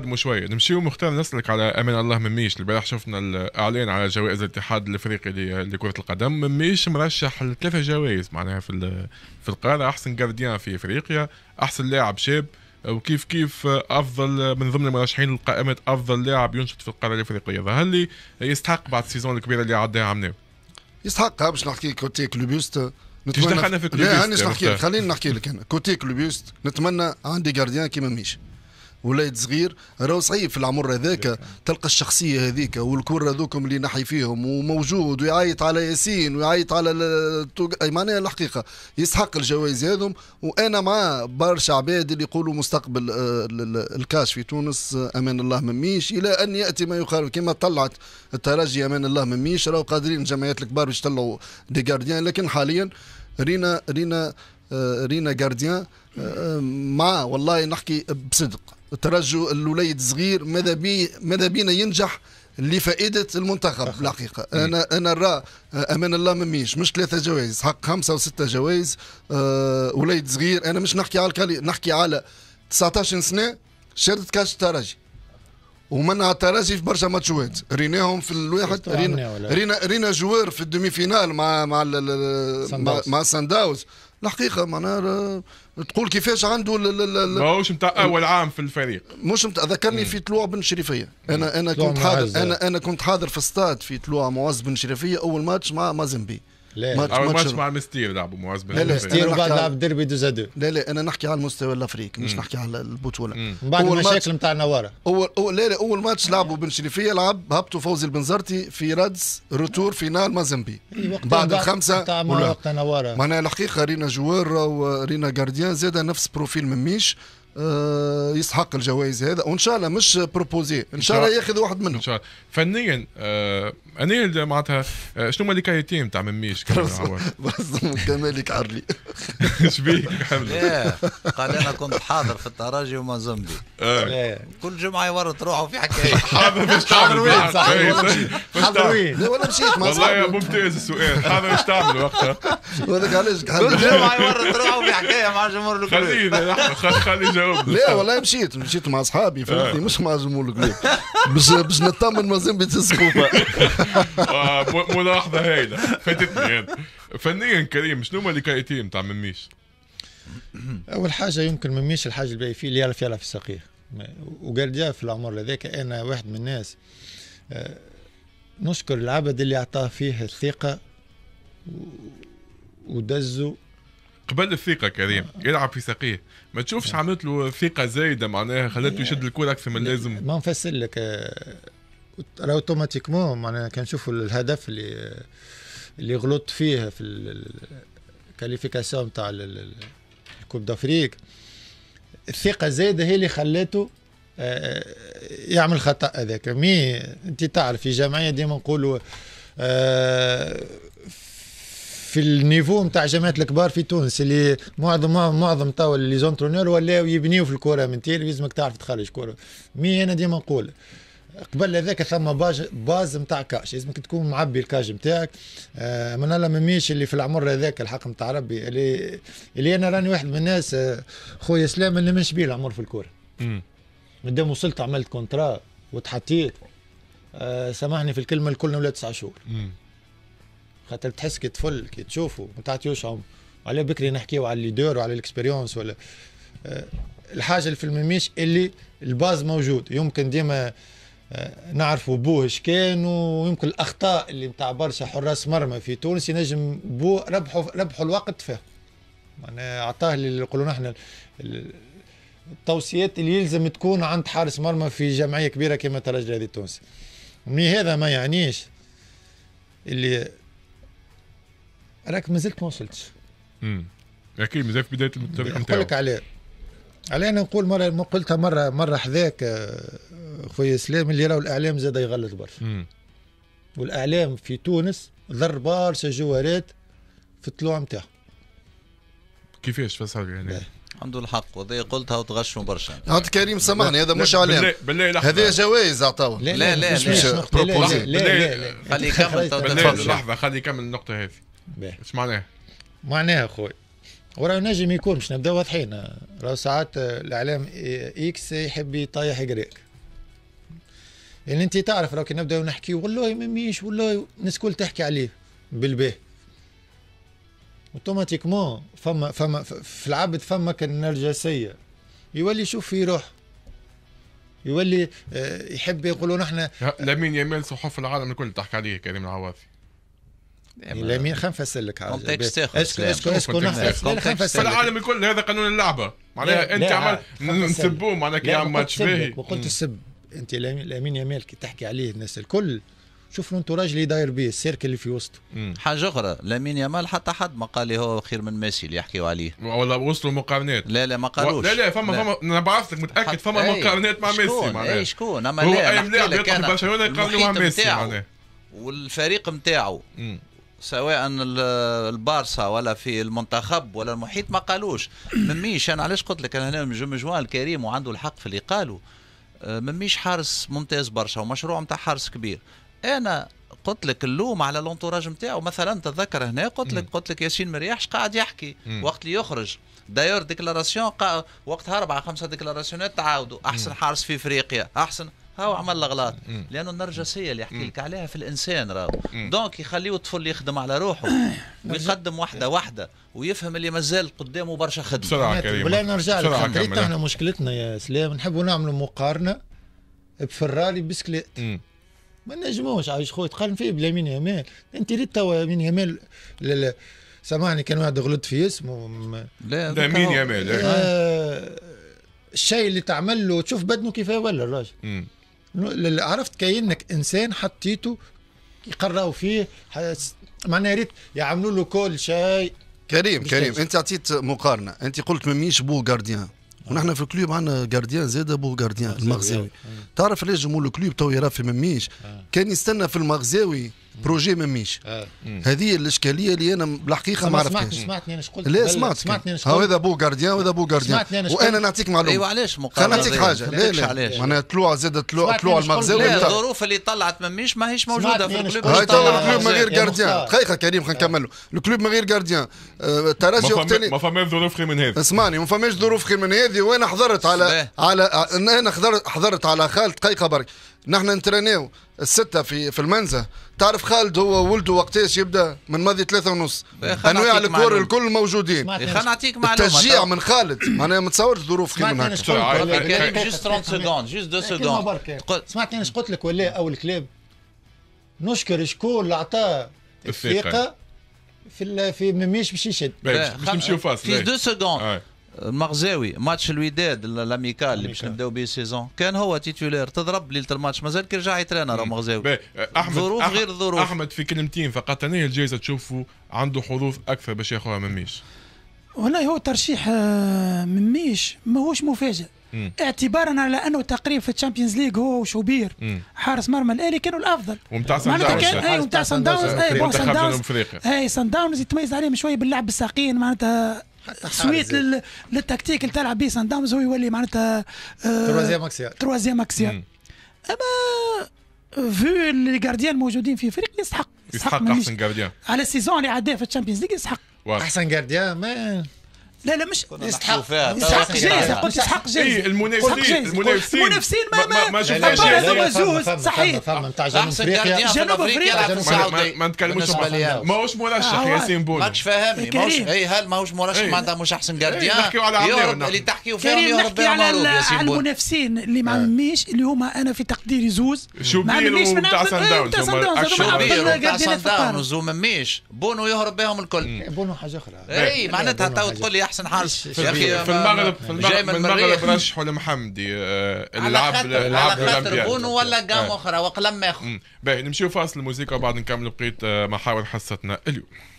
نقدموا شوي نمشيو مختار نسالك على امان الله مميش البارح شفنا الاعلان على جوائز الاتحاد الافريقي لكره القدم مميش مرشح لثلاثه جوائز معناها في في القاره احسن جارديان في افريقيا احسن لاعب شاب وكيف كيف افضل من ضمن المرشحين لقائمه افضل لاعب ينشط في القاره الافريقيه ظهر لي يستحق بعد السيزون الكبيره اللي عداها عمنا يستحق باش نحكي كوتي كلوبيست نتمنى في كلوبيست لا انا نحكي خليني نحكي لك انا كوتي كلوبيست نتمنى عندي جارديان كيما ميش ولاد صغير راهو صعيب في العمر هذاك تلقى الشخصيه هذيك والكور هذوكم اللي نحي فيهم وموجود ويعيط على ياسين ويعيط على اي معناها الحقيقه يستحق الجوائز هذوم وانا مع برشا عباد اللي يقولوا مستقبل آه، الكاش في تونس آه، امان الله مميش الى ان ياتي ما يقال كما طلعت الترجي امان الله مميش راهو قادرين الجمعيات الكبار باش يطلعوا دي جارديان لكن حاليا رينا رينا آه، رينا جارديان مع والله نحكي بصدق ترجوا الوليد الصغير ماذا بي ماذا بينا ينجح لفائده المنتخب الحقيقه انا انا رأى امان الله مميش مش ثلاثه جوائز حق خمسه وسته جوائز أه وليد صغير انا مش نحكي على الكالي نحكي على 19 سنه شارت كاش الترجي ومنع تراجي في برشا ماتشوات ريناهم في الواحد رينا رينا, رينا جوار في الدومي فينال مع مع مع, مع داوز الحقيقه معناها تقول كيفاش عنده ماهوش نتاع اول عام في الفريق مش نتاع ذكرني في طلوع بن شريفيه انا انا كنت حاضر انا انا كنت حاضر في الستاد في طلوع معز بن شريفيه اول ماتش مع مازنبي لا ماتش اول ماتش مع المستير لعبوا معز لا لا المستير وبعد لعب ديربي دو زادو لا لا انا نحكي على المستوى الافريقي مش نحكي على البطوله من بعد المشاكل نتاع النواره اول لا لا اول ماتش لعبوا بن شريفيه لعب هبطوا فوزي البنزرتي في ردز روتور فينال مازامبي إيه، بعد الخمسه تاع نواره معناها الحقيقه رينا جوار ورينا جارديان زاد نفس بروفيل من ميش آه، يسحق الجوائز هذا وان شاء الله مش بروبوزي ان شاء الله ياخذ واحد منهم ان شاء الله فنيا آه انا معناتها آه، شنو هما تيم تاع مميش برسم كمالك عرلي شبيك حمله قال انا كنت حاضر في التراجي وما زمبي آه. إيه، كل جمعه يورط روحه في حكايه حاضر باش تعمل حاضر إيه، وين ولا مشيت ما والله ممتاز السؤال حاضر باش تعمل وقتها وهذاك علاش كل جمعه يورط روحه في حكايه مع جمهور الكويت خلينا خلي جاوب لا والله مشيت مشيت مع اصحابي آه. فهمتني مش مع جمهور الكلوب باش باش نطمن مازال بيت آه، ملاحظه هايله فاتتني انا فنيا كريم شنو هما الكايتين نتاع مميش؟ اول حاجه يمكن مميش الحاجه اللي فيه اللي يعرف يلعب في السقيه وقال في العمر هذاك انا واحد من الناس آه، نشكر العبد اللي اعطاه فيه الثقه ودزه قبل الثقه كريم آه. يلعب في ساقيه ما تشوفش عملت له ثقه زايده معناها خلته يشد الكره اكثر من اللازم ما نفسر لك آه، راه اوتوماتيكمون معناها كنشوفوا الهدف اللي اللي غلط فيه في الكاليفيكاسيون تاع الكوب دافريك الثقه الزايده هي اللي خلاته آه، يعمل خطا هذاك مي انت تعرف في جمعيه ديما نقولوا في النيفو نتاع الجامعات الكبار في تونس اللي معظم معظم توا لي زونترونور ولاو يبنيو في الكره من تيل لازمك تعرف تخرج كره مي انا ديما نقول قبل هذاك ثم باج باز نتاع كاش لازمك تكون معبي الكاش نتاعك آه من الله ميش اللي في العمر هذاك الحق نتاع ربي اللي اللي انا راني واحد من الناس آه، خويا سلام اللي مش بيه العمر في الكوره مادام وصلت عملت كونترا وتحطيت آه سامحني في الكلمه الكل ولا تسع شهور خاطر تحس كي طفل كي تشوفه ما تعطيوش عمر على بكري نحكيو على الليدور وعلى الاكسبيريونس ولا آه، الحاجه اللي في المميش اللي الباز موجود يمكن ديما آه، نعرفوا بوه اش كان ويمكن الاخطاء اللي نتاع برشا حراس مرمى في تونس ينجم بوه ربحوا ربحوا الوقت فيه معناها اعطاه اللي نقولوا نحن التوصيات اللي يلزم تكون عند حارس مرمى في جمعيه كبيره كما الترجي هذه التونسي هذا ما يعنيش اللي راك مازلت ما وصلتش امم اكيد مازال في بدايه الطريق نقول لك عليه على انا نقول مره ما قلتها مره مره حذاك خويا سلام اللي راهو الاعلام زاد يغلط برشا والاعلام في تونس ضر برشا جوارات في الطلوع نتاعهم كيفاش فسر يعني عنده الحق وذي قلتها وتغشوا برشا عاد كريم سامحني هذا مش اعلام هذا جوائز عطاوه لا لا لا لا لا لا خلي يكمل لحظه خلي يكمل النقطه هذه اش معناها؟ معناها اخوي وراه نجم يكون مش نبدا واضحين راه ساعات الاعلام اكس يحب يطيح قراك يعني انت تعرف راه كي نبداو نحكي والله ما ميش والله الناس الكل تحكي عليه بالباه اوتوماتيكمون فما فما في العبد فما كالنرجسيه يولي يشوف في روحه يولي آه، يحب يقولوا نحن لمين يمال صحف العالم الكل تحكي عليه كريم العواثي لمين خلينا نفسر لك حاجه كونتكست اسكو اسكو اسكو في العالم الكل هذا قانون اللعبه معناها انت عمل نسبوه معناها كي عم ماتش باهي وقلت السب انت لامين يامال كي تحكي عليه الناس الكل شوفوا انتوا اللي داير بيه السيرك اللي في وسطه حاجه اخرى لامين يامال حتى حد ما قال لي هو خير من ميسي اللي يحكيوا عليه ولا وصلوا مقارنات لا لا ما قالوش و... لا لا فما لا. فما انا بعث لك متاكد فما ايه. مقارنات مع ميسي إيه، معناها اي شكون اما هو لا اي لاعب يطلع في برشلونه يقارنوا مع ميسي معناها والفريق نتاعو سواء البارسا ولا في المنتخب ولا المحيط ما قالوش مميش انا علاش قلت لك انا هنا جوان الكريم وعنده الحق في اللي قالوا آه، مميش حارس ممتاز برشا ومشروع نتاع حارس كبير انا قلت لك اللوم على لونتوراج نتاعو مثلا تذكر هنا قلت لك قلت لك ياسين مرياحش قاعد يحكي وقت اللي يخرج دايور ديكلاراسيون وقتها اربعه خمسه ديكلاراسيونات تعاودوا احسن حارس في افريقيا احسن هاو عمل الاغلاط لانه النرجسيه اللي يحكي لك عليها في الانسان راهو دونك يخليه الطفل يخدم على روحه ويقدم وحده وحده ويفهم اللي مازال قدامه برشا خدمه بسرعه كريمه ولا نرجع لك احنا مشكلتنا يا سلام نحبوا نعملوا مقارنه بفراري بسكليت ما نجموش عايش خويا تقارن فيه مين يامال انت ريت توا يمال يامال سامحني كان واحد غلط في اسمه لا مين يامال آه، الشيء اللي تعمل له تشوف بدنه كيف ولا الراجل عرفت كأنك إنسان حطيته يقراوا فيه معناها يا ريت يعملوا له كل شيء كريم كريم انت عطيت مقارنه انت قلت مميش بو جارديان ونحن في الكلوب عندنا جارديان زاد بو جارديان المغزاوي آه. تعرف ليش جمهور الكلوب تو يراه في مميش آه. كان يستنى في المغزاوي بروجي ما آه. هذه الاشكاليه اللي انا بالحقيقه ما عرفتهاش سمعتني انا قلت لا سمعت سمعتني انا هذا بو غارديان وهذا بو غارديان وانا نعطيك معلومه ايوا علاش مقارنه نعطيك حاجه لا لا معناها طلوع زاد طلوع طلوع المغزي الظروف اللي طلعت ما ماهيش موجوده في الكلوب هاي الكلوب من غير غارديان دقيقه آه، كريم خلينا نكملوا الكلوب من غير غارديان الترجي وقت ما فماش ظروف خير من هذه اسمعني ما فماش ظروف خير من هذه وانا حضرت على على آه، انا حضرت حضرت على خالد دقيقه برك نحن نترينيو الستة في في المنزه تعرف خالد هو ولده وقتاش يبدا من ماضي ثلاثة ونص انواع الكور الكل موجودين خلينا نعطيك معلومه تشجيع من خالد معناها ما تصورش ظروف كيما هكا جوست 30 سكوند جوست 2 سكوند سمعتني اش قلت لك ولا اول الكلاب نشكر شكون اللي عطاه الثقه في في مميش باش يشد باش نمشيو فاصل في 2 سكوند المغزاوي ماتش الوداد الاميكال اللي باش نبداو به السيزون كان هو تيتولير تضرب ليله الماتش مازال كيرجع يترانا راه مغزاوي احمد ظروف غير ظروف احمد في كلمتين فقط انا الجائزه تشوفوا عنده حظوظ اكثر باش ياخذها من ميش والله هو ترشيح آه، من ميش ماهوش مفاجئ مم. اعتبارا على انه تقريبا في الشامبيونز ليغ هو وشوبير حارس مرمى الاهلي كانوا الافضل ومتاع سان داونز ومتاع سان داونز اي سان داونز يتميز عليهم شويه باللعب الساقين معناتها سويت لل... للتكتيك اللي تلعب به سان داونز هو يولي معناتها تروازيام آه، اكسيال تروازيام اكسيا اما في لي جارديان موجودين في فريق يستحق يستحق, احسن جارديان على السيزون اللي عداه في الشامبيونز ليغ يستحق احسن جارديان لا لا مش يستحق يستحق جائزه قلت يستحق جائزه إيه، المنافسين المنافسين المنافسين ما ما ما شفناش هذا صحيح فما نتاع جنوب افريقيا جنوب افريقيا ما نتكلموش ماهوش مرشح آه، ياسين بول ماكش فاهمني ماهوش اي هل ماهوش مرشح إيه. معناتها مش احسن جارديان إيه، نحكيو على اللي تحكيو فيهم يهرب بهم معروف ياسين على المنافسين اللي ما عميش اللي هما انا في تقديري زوز شو عميش نتاع سان داونز شو نتاع سان داونز ومميش بونو يهرب بهم الكل بونو حاجه اخرى اي معناتها تو تقول لي احسن حال يا اخي في المغرب في المغرب, من المغرب رشحوا لمحمدي اللعب آه، اللعب الاولمبياد ولا إيه. قام اخرى وقلم اخر باهي نمشيو فاصل الموسيقى وبعد نكمل بقيت آه، محاور حصتنا اليوم